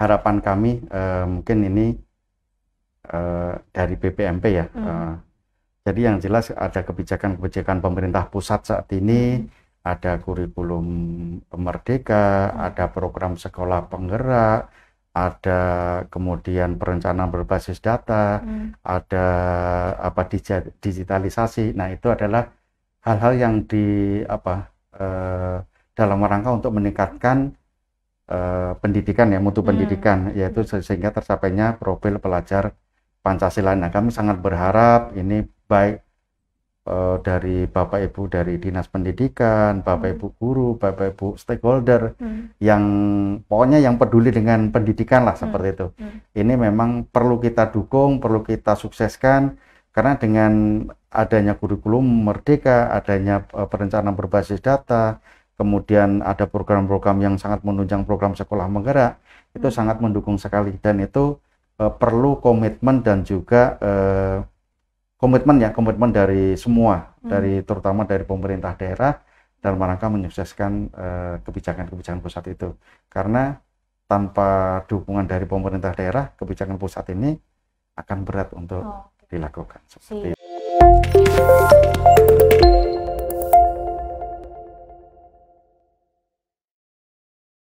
harapan kami uh, mungkin ini uh, dari BPMP ya. Hmm. Uh, jadi yang jelas ada kebijakan-kebijakan pemerintah pusat saat ini, hmm. ada kurikulum merdeka, hmm. ada program sekolah penggerak, ada kemudian perencanaan berbasis data, hmm. ada apa digitalisasi. Nah itu adalah hal-hal yang di apa uh, dalam rangka untuk meningkatkan Eh, pendidikan ya mutu hmm. pendidikan hmm. yaitu sehingga tercapainya profil pelajar Pancasila. Nah, kami sangat berharap ini baik uh, dari Bapak Ibu dari Dinas Pendidikan, Bapak hmm. Ibu guru, Bapak Ibu stakeholder hmm. yang pokoknya yang peduli dengan pendidikan lah hmm. seperti hmm. itu. Hmm. Ini memang perlu kita dukung, perlu kita sukseskan karena dengan adanya kurikulum merdeka, adanya eh, perencanaan berbasis data, kemudian ada program-program yang sangat menunjang program sekolah menggerak itu hmm. sangat mendukung sekali dan itu uh, perlu komitmen dan juga uh, komitmen ya komitmen dari semua hmm. dari terutama dari pemerintah daerah dan rangka menyukseskan eh, kebijakan-kebijakan pusat itu karena tanpa dukungan dari pemerintah daerah kebijakan pusat ini akan berat untuk oh, dilakukan seperti si. itu.